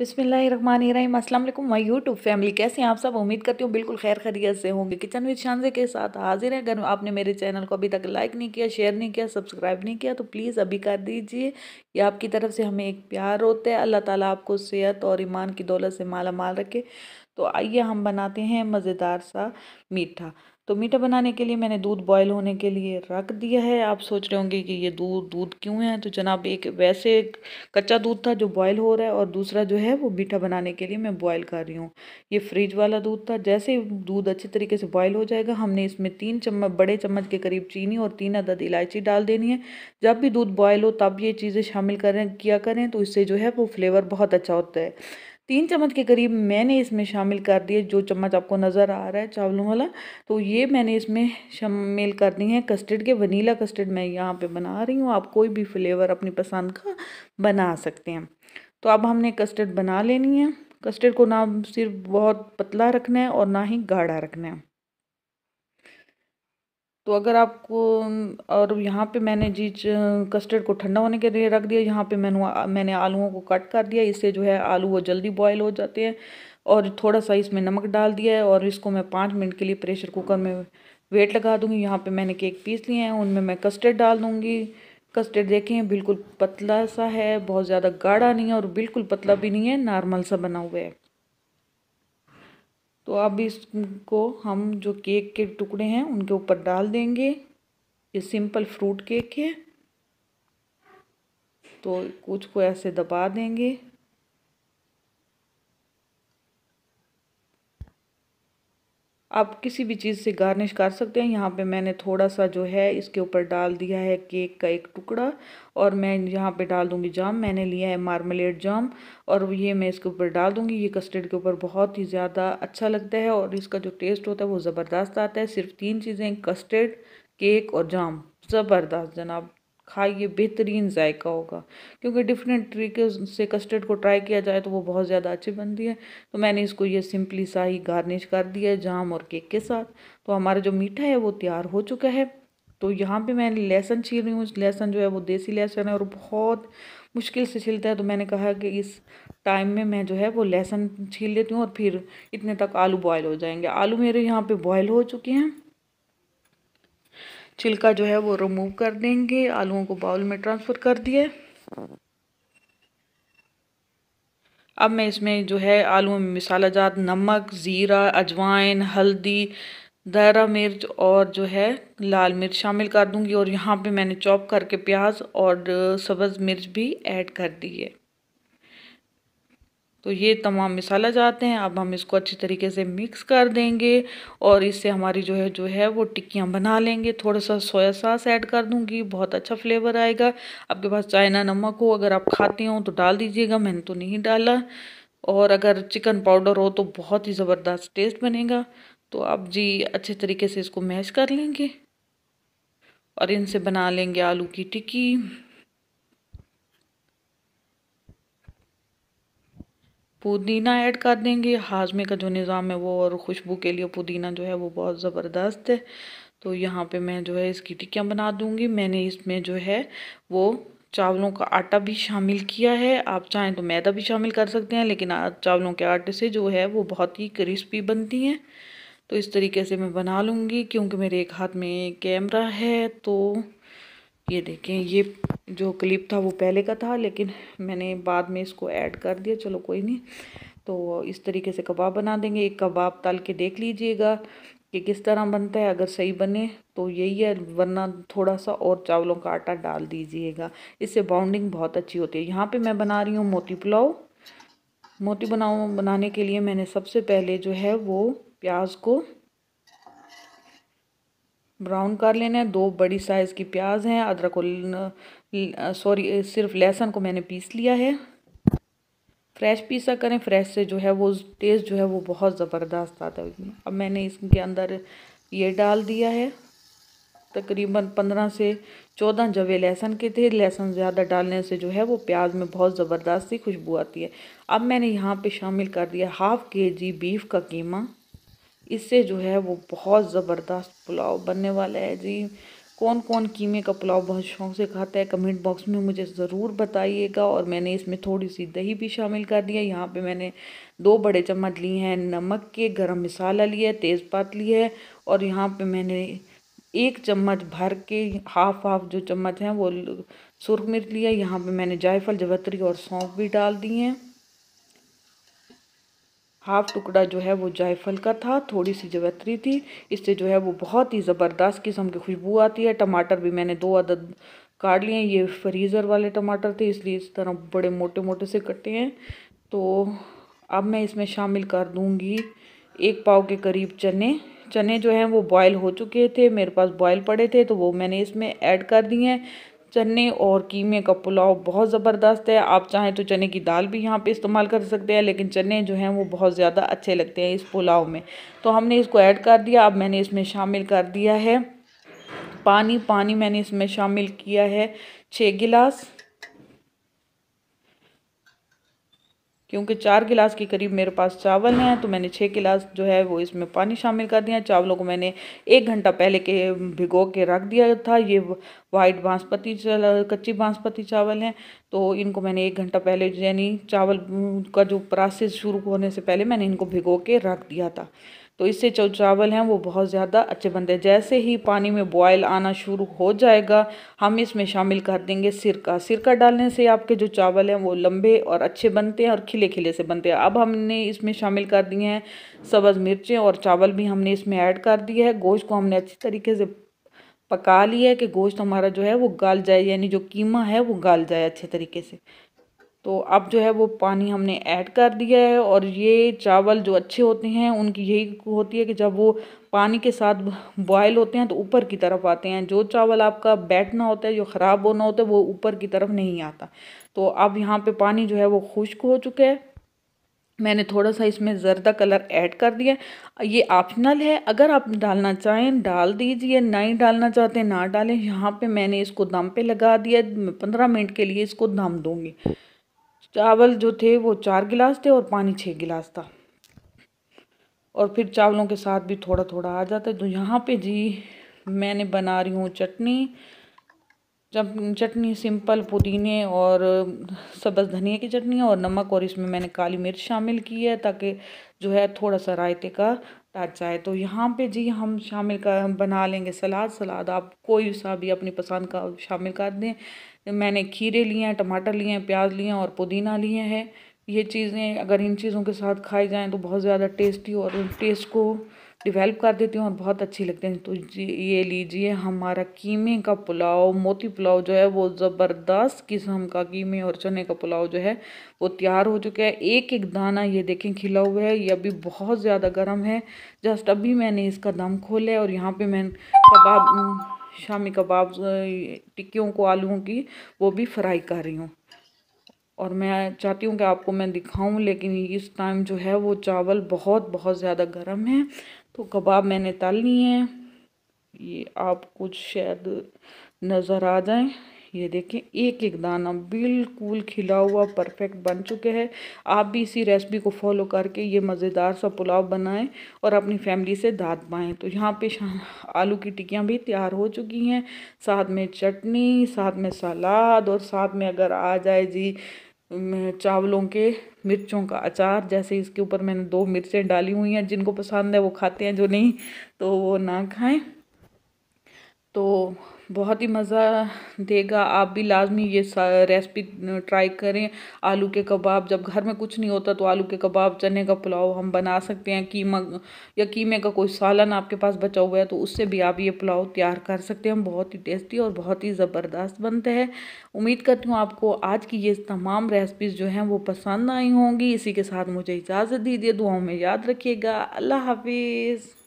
बसमिलीम अस्सलाम वालेकुम my YouTube family कैसे हैं आप सब उम्मीद करती हूँ बिल्कुल खैर खरीत से होंगे किचन विद शानजे के साथ हाजिर है अगर आपने मेरे चैनल को अभी तक लाइक नहीं किया शेयर नहीं किया सब्सक्राइब नहीं किया तो प्लीज़ अभी कर दीजिए ये आपकी तरफ से हमें एक प्यार होता है अल्लाह ताला आपको सेहत और ईमान की दौलत से माला माल रखे तो आइए हम बनाते हैं मज़ेदार सा मीठा तो मीठा बनाने के लिए मैंने दूध बॉयल होने के लिए रख दिया है आप सोच रहे होंगे कि ये दूध दूध क्यों है तो जनाब एक वैसे कच्चा दूध था जो बॉयल हो रहा है और दूसरा जो है वो मीठा बनाने के लिए मैं बॉयल कर रही हूँ ये फ्रिज वाला दूध था जैसे ही दूध अच्छे तरीके से बॉयल हो जाएगा हमने इसमें तीन चम्मच बड़े चम्मच के करीब चीनी और तीन अदद इलायची डाल देनी है जब भी दूध बॉयल हो तब ये चीज़ें शामिल करें किया करें तो इससे जो है वो फ्लेवर बहुत अच्छा होता है तीन चम्मच के करीब मैंने इसमें शामिल कर दिए जो चम्मच आपको नज़र आ रहा है चावलों वाला तो ये मैंने इसमें शामिल कर दी है कस्टर्ड के वनीला कस्टर्ड मैं यहाँ पे बना रही हूँ आप कोई भी फ्लेवर अपनी पसंद का बना सकते हैं तो अब हमने कस्टर्ड बना लेनी है कस्टर्ड को ना सिर्फ बहुत पतला रखना है और ना ही गाढ़ा रखना है तो अगर आपको और यहाँ पे मैंने जी कस्टर्ड को ठंडा होने के लिए रख दिया यहाँ पे मैंने मैंने आलूओं को कट कर दिया इससे जो है आलू वो जल्दी बॉयल हो जाते हैं और थोड़ा सा इसमें नमक डाल दिया है और इसको मैं पाँच मिनट के लिए प्रेशर कुकर में वेट लगा दूँगी यहाँ पे मैंने केक पीस लिए हैं उनमें मैं कस्टर्ड डाल दूँगी कस्टर्ड देखें बिल्कुल पतला सा है बहुत ज़्यादा गाढ़ा नहीं है और बिल्कुल पतला भी नहीं है नॉर्मल सा बना हुआ है तो अब इसको हम जो केक के टुकड़े हैं उनके ऊपर डाल देंगे ये सिंपल फ्रूट केक है तो कुछ को ऐसे दबा देंगे आप किसी भी चीज़ से गार्निश कर सकते हैं यहाँ पे मैंने थोड़ा सा जो है इसके ऊपर डाल दिया है केक का एक टुकड़ा और मैं यहाँ पे डाल दूँगी जाम मैंने लिया है मार्मलेट जाम और ये मैं इसके ऊपर डाल दूँगी ये कस्टर्ड के ऊपर बहुत ही ज़्यादा अच्छा लगता है और इसका जो टेस्ट होता है वो ज़बरदस्त आता है सिर्फ तीन चीज़ें कस्टर्ड केक और जाम ज़बरदस्त जनाब खाइए बेहतरीन जायका होगा क्योंकि डिफरेंट तरीके से कस्टर्ड को ट्राई किया जाए तो वो बहुत ज़्यादा अच्छी बनती है तो मैंने इसको ये सिंपली सा ही गार्निश कर दिया है जाम और केक के साथ तो हमारा जो मीठा है वो तैयार हो चुका है तो यहाँ पे मैंने लहसन छील रही हूँ लहसन जो है वो देसी लहसन है और बहुत मुश्किल से छिलता है तो मैंने कहा कि इस टाइम में मैं जो है वो लहसन छील लेती हूँ और फिर इतने तक आलू बॉयल हो जाएंगे आलू मेरे यहाँ पे बॉयल हो चुके हैं छिलका जो है वो रिमूव कर देंगे आलूओं को बाउल में ट्रांसफ़र कर दिया अब मैं इसमें जो है आलू में मिसाला जात नमक ज़ीरा अजवाइन हल्दी दहरा मिर्च और जो है लाल मिर्च शामिल कर दूंगी और यहाँ पे मैंने चॉप करके प्याज और सब्ज़ मिर्च भी ऐड कर दी है तो ये तमाम मिसाला जाते हैं अब हम इसको अच्छी तरीके से मिक्स कर देंगे और इससे हमारी जो है जो है वो टिक्कियाँ बना लेंगे थोड़ा सा सोया सॉस ऐड कर दूँगी बहुत अच्छा फ्लेवर आएगा आपके पास चाइना नमक हो अगर आप खाते हो तो डाल दीजिएगा मैंने तो नहीं डाला और अगर चिकन पाउडर हो तो बहुत ही ज़बरदस्त टेस्ट बनेगा तो आप जी अच्छे तरीके से इसको मैश कर लेंगे और इनसे बना लेंगे आलू की टिक्की पुदीना ऐड कर देंगे हाजमे का जो निज़ाम है वो और खुशबू के लिए पुदीना जो है वो बहुत ज़बरदस्त है तो यहाँ पे मैं जो है इसकी टिक्कियाँ बना दूँगी मैंने इसमें जो है वो चावलों का आटा भी शामिल किया है आप चाहें तो मैदा भी शामिल कर सकते हैं लेकिन चावलों के आटे से जो है वो बहुत ही क्रिस्पी बनती हैं तो इस तरीके से मैं बना लूँगी क्योंकि मेरे एक हाथ में कैमरा है तो ये देखें ये जो क्लिप था वो पहले का था लेकिन मैंने बाद में इसको ऐड कर दिया चलो कोई नहीं तो इस तरीके से कबाब बना देंगे एक कबाब तल के देख लीजिएगा कि किस तरह बनता है अगर सही बने तो यही है वरना थोड़ा सा और चावलों का आटा डाल दीजिएगा इससे बाउंडिंग बहुत अच्छी होती है यहाँ पे मैं बना रही हूँ मोती पुलाव मोती बनाओ बनाने के लिए मैंने सबसे पहले जो है वो प्याज को ब्राउन कर लेना है दो बड़ी साइज़ की प्याज हैं अदरक सॉरी सिर्फ लहसुन को मैंने पीस लिया है फ्रेश पीसा करें फ्रेश से जो है वो टेस्ट जो है वो बहुत ज़बरदस्त आता है अब मैंने इसके अंदर ये डाल दिया है तकरीबन पंद्रह से चौदह जवे लहसुन के थे लहसुन ज़्यादा डालने से जो है वो प्याज में बहुत ज़बरदस्त सी खुशबू आती है अब मैंने यहाँ पे शामिल कर दिया हाफ़ के जी बीफ का कीमा इससे जो है वो बहुत ज़बरदस्त पुलाव बनने वाला है जी कौन कौन कीमे का पुलाव बहुत शौक से खाता है कमेंट बॉक्स में मुझे ज़रूर बताइएगा और मैंने इसमें थोड़ी सी दही भी शामिल कर दिया यहाँ पे मैंने दो बड़े चम्मच लिए हैं नमक के गरम मसाला लिया है तेज़पात लिया है और यहाँ पे मैंने एक चम्मच भर के हाफ हाफ जो चम्मच हैं वो सुरख मिर्च लिया यहाँ पर मैंने जायफल जवतरी और सौंफ भी डाल दी हैं हाफ टुकड़ा जो है वो जायफल का था थोड़ी सी जवैतरी थी इससे जो है वो बहुत ही ज़बरदस्त किस्म की खुशबू आती है टमाटर भी मैंने दो अदद काट लिए ये फ्रीज़र वाले टमाटर थे इसलिए इस तरह बड़े मोटे मोटे से कटे हैं तो अब मैं इसमें शामिल कर दूँगी एक पाव के करीब चने चने जो हैं वो बॉयल हो चुके थे मेरे पास बॉयल पड़े थे तो वो मैंने इसमें ऐड कर दिए हैं चने और कीमे का पुलाव बहुत ज़बरदस्त है आप चाहें तो चने की दाल भी यहाँ पे इस्तेमाल कर सकते हैं लेकिन चने जो हैं वो बहुत ज़्यादा अच्छे लगते हैं इस पुलाव में तो हमने इसको ऐड कर दिया अब मैंने इसमें शामिल कर दिया है पानी पानी मैंने इसमें शामिल किया है छः गिलास क्योंकि चार गिलास के करीब मेरे पास चावल हैं तो मैंने छः गिलास जो है वो इसमें पानी शामिल कर दिया चावलों को मैंने एक घंटा पहले के भिगो के रख दिया था ये वाइट बांसपति कच्ची बांसपति चावल हैं तो इनको मैंने एक घंटा पहले यानी चावल का जो प्रोसेस शुरू होने से पहले मैंने इनको भिगो के रख दिया था तो इससे जो चावल हैं वो बहुत ज़्यादा अच्छे बनते हैं जैसे ही पानी में बॉयल आना शुरू हो जाएगा हम इसमें शामिल कर देंगे सिरका सिरका डालने से आपके जो चावल हैं वो लंबे और अच्छे बनते हैं और खिले खिले से बनते हैं अब हमने इसमें शामिल कर दिए हैं सब्ज़ मिर्चें और चावल भी हमने इसमें ऐड कर दिया है गोश्त को हमने अच्छी तरीके से पका लिया है कि गोश्त हमारा जो है वो गाल जाए यानी जो कीमा है वो गाल जाए अच्छे तरीके से तो अब जो है वो पानी हमने ऐड कर दिया है और ये चावल जो अच्छे होते हैं उनकी यही होती है कि जब वो पानी के साथ बॉयल होते हैं तो ऊपर की तरफ आते हैं जो चावल आपका बैठना होता है जो ख़राब होना होता है वो ऊपर की तरफ नहीं आता तो अब यहाँ पे पानी जो है वो खुश्क हो चुका है मैंने थोड़ा सा इसमें ज़रदा कलर ऐड कर दिया ये ऑप्शनल है अगर आप डालना चाहें डाल दीजिए नहीं डालना चाहते ना डालें यहाँ पर मैंने इसको दम पर लगा दिया पंद्रह मिनट के लिए इसको दम दूँगी चावल जो थे वो चार गिलास थे और पानी छः गिलास था और फिर चावलों के साथ भी थोड़ा थोड़ा आ जाता है तो यहाँ पे जी मैंने बना रही हूँ चटनी जब चटनी सिंपल पुदीने और सब्ज़ धनिया की चटनी और नमक और इसमें मैंने काली मिर्च शामिल की है ताकि जो है थोड़ा सा रायते का टच आए तो यहाँ पे जी हम शामिल कर बना लेंगे सलाद सलाद आप कोई सा भी अपनी पसंद का शामिल कर दें मैंने खीरे लिए हैं टमाटर लिए हैं प्याज लिए हैं और पुदीना लिए हैं ये चीज़ें अगर इन चीज़ों के साथ खाई जाएँ तो बहुत ज़्यादा टेस्टी और टेस्ट को डिवेल्प कर देती हूँ और बहुत अच्छी लगते हैं तो ये लीजिए हमारा कीमे का पुलाव मोती पुलाव जो है वो ज़बरदस्त किस्म का कीमे और चने का पुलाव जो है वो तैयार हो चुका है एक एक दाना ये देखें खिला हुआ है ये अभी बहुत ज़्यादा गर्म है जस्ट अभी मैंने इसका दम खोला है और यहाँ पे मैं कबाब शामी कबाब टिक्कियों को आलूओं की वो भी फ्राई कर रही हूँ और मैं चाहती हूँ कि आपको मैं दिखाऊं लेकिन इस टाइम जो है वो चावल बहुत बहुत ज़्यादा गर्म है तो कबाब मैंने तल लिए हैं ये आप कुछ शायद नज़र आ जाए ये देखें एक एक दाना बिल्कुल खिला हुआ परफेक्ट बन चुके हैं आप भी इसी रेसिपी को फॉलो करके ये मज़ेदार सा पुलाव बनाएं और अपनी फैमिली से दाँत पाएँ तो यहाँ पे आलू की टिक्कियाँ भी तैयार हो चुकी हैं साथ में चटनी साथ में सलाद और साथ में अगर आ जाए जी चावलों के मिर्चों का अचार जैसे इसके ऊपर मैंने दो मिर्चें डाली हुई हैं जिनको पसंद है वो खाते हैं जो नहीं तो वो ना खाएं तो बहुत ही मज़ा देगा आप भी लाजमी ये रेसिपी ट्राई करें आलू के कबाब जब घर में कुछ नहीं होता तो आलू के कबाब चने का पुलाव हम बना सकते हैं कीमा या कीमे का कोई सालन आपके पास बचा हुआ है तो उससे भी आप ये पुलाव तैयार कर सकते हैं बहुत ही टेस्टी और बहुत ही ज़बरदस्त बनते हैं उम्मीद करती हूँ आपको आज की ये तमाम रेसिपीज़ जो हैं वो पसंद आई होंगी इसी के साथ मुझे इजाज़त दीजिए दुआओं में याद रखिएगा अल्लाह हाफिज़